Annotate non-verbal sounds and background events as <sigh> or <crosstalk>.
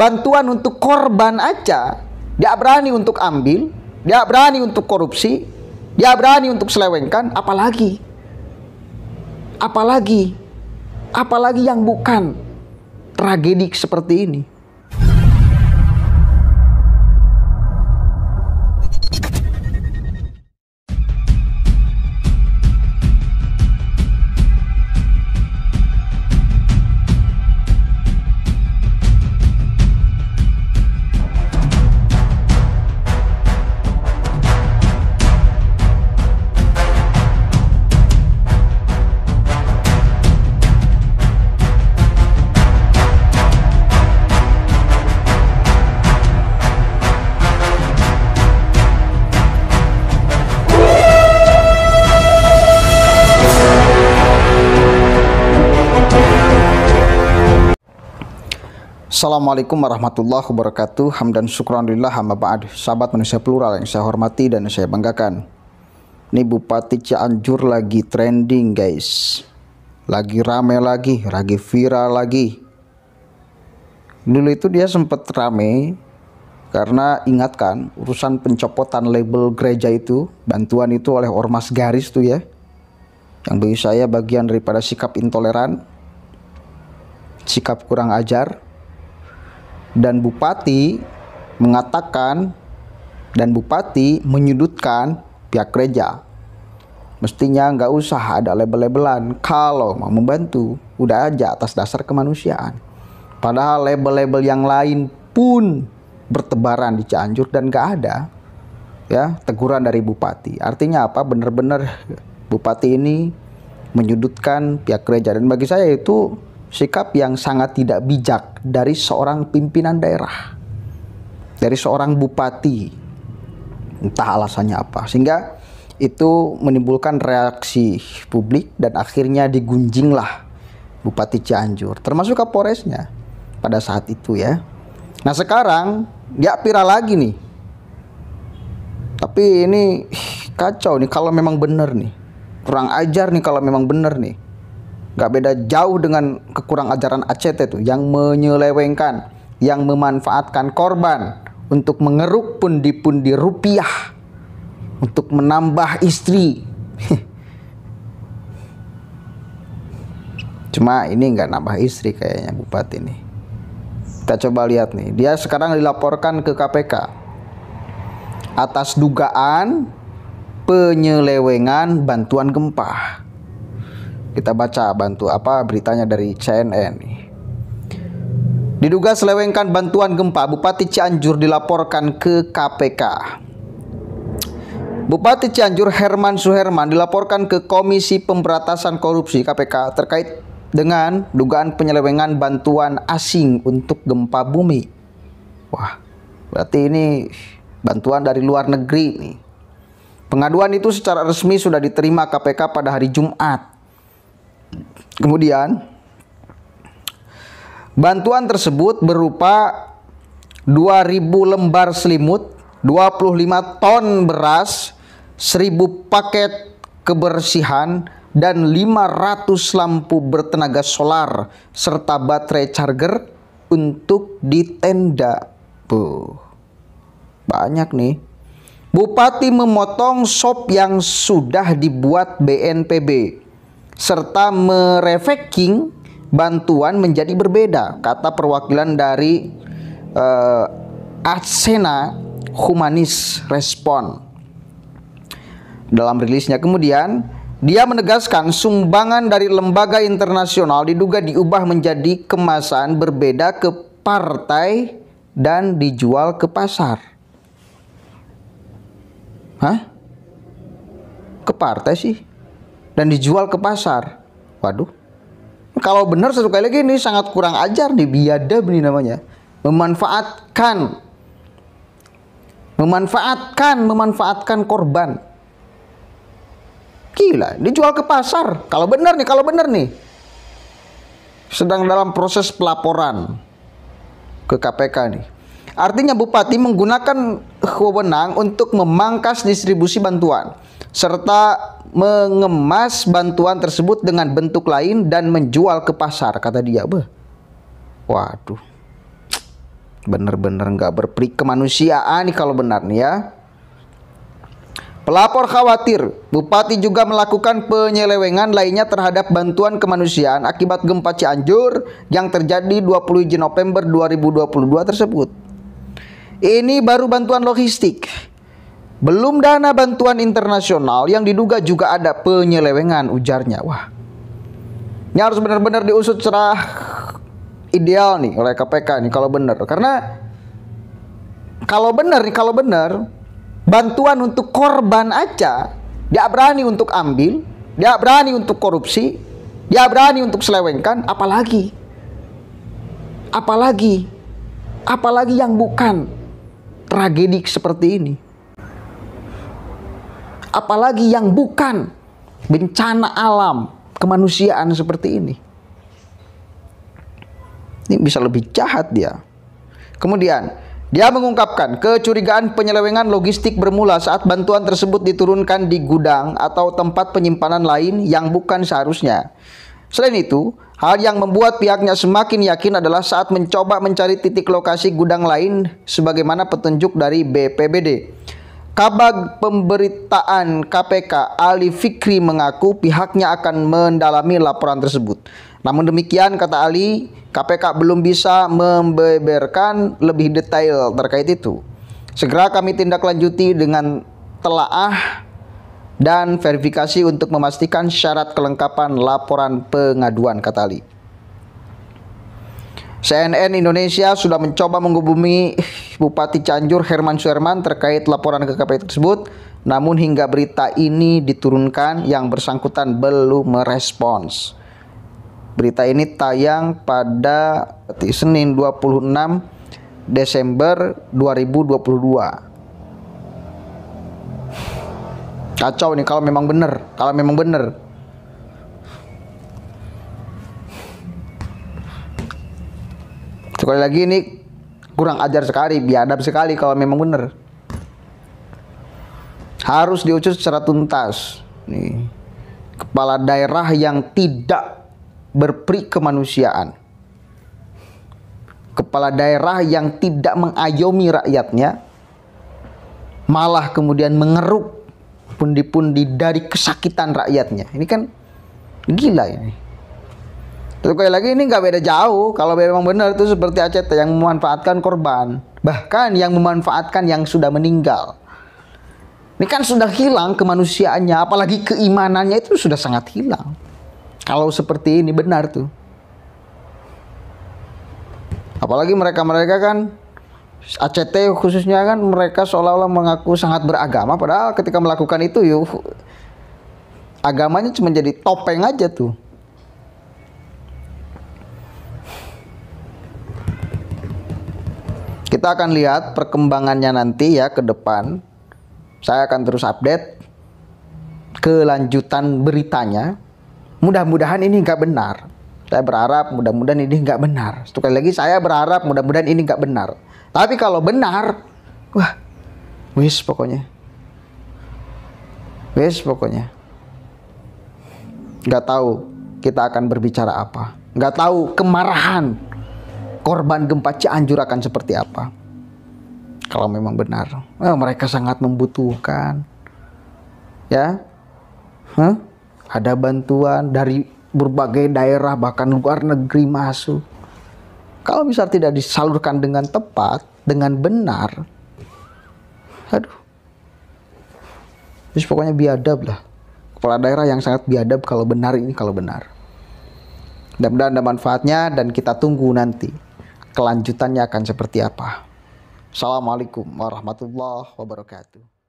bantuan untuk korban aja dia berani untuk ambil, dia berani untuk korupsi, dia berani untuk selewengkan, apalagi apalagi apalagi yang bukan tragedi seperti ini. Assalamualaikum warahmatullahi wabarakatuh Hamdan syukranillah hamba ba'ad Sahabat manusia plural yang saya hormati dan saya banggakan Ini Bupati Cianjur lagi trending guys Lagi rame lagi, lagi viral lagi Dulu itu dia sempat rame Karena ingatkan urusan pencopotan label gereja itu Bantuan itu oleh Ormas Garis tuh ya Yang bagi saya bagian daripada sikap intoleran sikap kurang ajar dan bupati mengatakan dan bupati menyudutkan pihak gereja. Mestinya nggak usah ada label-labelan kalau mau membantu. Udah aja atas dasar kemanusiaan. Padahal label-label yang lain pun bertebaran di Cianjur dan nggak ada ya teguran dari bupati. Artinya apa? Benar-benar bupati ini menyudutkan pihak gereja dan bagi saya itu sikap yang sangat tidak bijak dari seorang pimpinan daerah, dari seorang bupati, entah alasannya apa, sehingga itu menimbulkan reaksi publik dan akhirnya digunjinglah Bupati Cianjur, termasuk Kapolresnya pada saat itu ya. Nah sekarang ya viral lagi nih, tapi ini kacau nih kalau memang benar nih, kurang ajar nih kalau memang benar nih Gak beda jauh dengan kekurang ajaran ACT itu yang menyelewengkan, yang memanfaatkan korban untuk mengeruk pundi-pundi rupiah untuk menambah istri. <laughs> Cuma ini nggak nambah istri kayaknya bupati ini. Kita coba lihat nih, dia sekarang dilaporkan ke KPK atas dugaan penyelewengan bantuan gempa. Kita baca bantu apa beritanya dari CNN. Diduga selewengkan bantuan gempa, Bupati Cianjur dilaporkan ke KPK. Bupati Cianjur Herman Suherman dilaporkan ke Komisi Pemberantasan Korupsi KPK terkait dengan dugaan penyelewengan bantuan asing untuk gempa bumi. Wah, berarti ini bantuan dari luar negeri nih. Pengaduan itu secara resmi sudah diterima KPK pada hari Jumat. Kemudian bantuan tersebut berupa 2000 lembar selimut, 25 ton beras, 1000 paket kebersihan dan 500 lampu bertenaga solar serta baterai charger untuk di tenda. Bu. Banyak nih. Bupati memotong sop yang sudah dibuat BNPB serta merefacking bantuan menjadi berbeda, kata perwakilan dari uh, eh, Asena Humanis Respon. Dalam rilisnya kemudian, dia menegaskan sumbangan dari lembaga internasional diduga diubah menjadi kemasan berbeda ke partai dan dijual ke pasar. Hah? Ke partai sih? dan dijual ke pasar. Waduh. Kalau benar satu kali lagi ini sangat kurang ajar nih biadab ini namanya. Memanfaatkan memanfaatkan memanfaatkan korban. Gila, dijual ke pasar. Kalau benar nih, kalau benar nih. Sedang dalam proses pelaporan ke KPK nih. Artinya bupati menggunakan wewenang untuk memangkas distribusi bantuan serta mengemas bantuan tersebut dengan bentuk lain dan menjual ke pasar kata dia Beh. waduh bener-bener nggak berperi kemanusiaan nih kalau benar nih ya Pelapor khawatir, bupati juga melakukan penyelewengan lainnya terhadap bantuan kemanusiaan akibat gempa Cianjur yang terjadi 20 November 2022 tersebut. Ini baru bantuan logistik. Belum dana bantuan internasional yang diduga juga ada penyelewengan ujarnya. Wah. Ini harus benar-benar diusut secara ideal nih oleh KPK nih kalau benar. Karena kalau benar nih kalau benar bantuan untuk korban aja dia berani untuk ambil, dia berani untuk korupsi, dia berani untuk selewengkan apalagi apalagi apalagi yang bukan tragedi seperti ini apalagi yang bukan bencana alam kemanusiaan seperti ini. Ini bisa lebih jahat dia. Kemudian, dia mengungkapkan kecurigaan penyelewengan logistik bermula saat bantuan tersebut diturunkan di gudang atau tempat penyimpanan lain yang bukan seharusnya. Selain itu, hal yang membuat pihaknya semakin yakin adalah saat mencoba mencari titik lokasi gudang lain sebagaimana petunjuk dari BPBD. Kabag Pemberitaan KPK Ali Fikri mengaku pihaknya akan mendalami laporan tersebut. Namun demikian kata Ali, KPK belum bisa membeberkan lebih detail terkait itu. Segera kami tindak lanjuti dengan telaah dan verifikasi untuk memastikan syarat kelengkapan laporan pengaduan kata Ali. CNN Indonesia sudah mencoba menghubungi Bupati Cianjur Herman Suherman terkait laporan ke KPI tersebut. Namun hingga berita ini diturunkan yang bersangkutan belum merespons. Berita ini tayang pada Senin 26 Desember 2022. Kacau nih kalau memang benar, kalau memang benar sekali lagi ini kurang ajar sekali biadab sekali kalau memang benar harus diusut secara tuntas nih kepala daerah yang tidak berperi kemanusiaan kepala daerah yang tidak mengayomi rakyatnya malah kemudian mengeruk pundi-pundi dari kesakitan rakyatnya ini kan gila ini tapi lagi ini nggak beda jauh kalau memang benar itu seperti ACT yang memanfaatkan korban, bahkan yang memanfaatkan yang sudah meninggal. Ini kan sudah hilang kemanusiaannya, apalagi keimanannya itu sudah sangat hilang. Kalau seperti ini benar tuh. Apalagi mereka-mereka kan ACT khususnya kan mereka seolah-olah mengaku sangat beragama padahal ketika melakukan itu yuk agamanya cuma jadi topeng aja tuh Kita akan lihat perkembangannya nanti ya ke depan. Saya akan terus update kelanjutan beritanya. Mudah-mudahan ini nggak benar. Saya berharap mudah-mudahan ini nggak benar. Sekali lagi saya berharap mudah-mudahan ini nggak benar. Tapi kalau benar, wah, wis pokoknya. Wis pokoknya. Nggak tahu kita akan berbicara apa. Nggak tahu kemarahan korban gempa Cianjur akan seperti apa. Kalau memang benar, eh, mereka sangat membutuhkan, ya, huh? ada bantuan dari berbagai daerah bahkan luar negeri masuk. Kalau bisa tidak disalurkan dengan tepat, dengan benar, aduh, terus pokoknya biadab lah kepala daerah yang sangat biadab kalau benar ini kalau benar. Dan mudahan ada manfaatnya dan kita tunggu nanti kelanjutannya akan seperti apa. Assalamualaikum warahmatullahi wabarakatuh.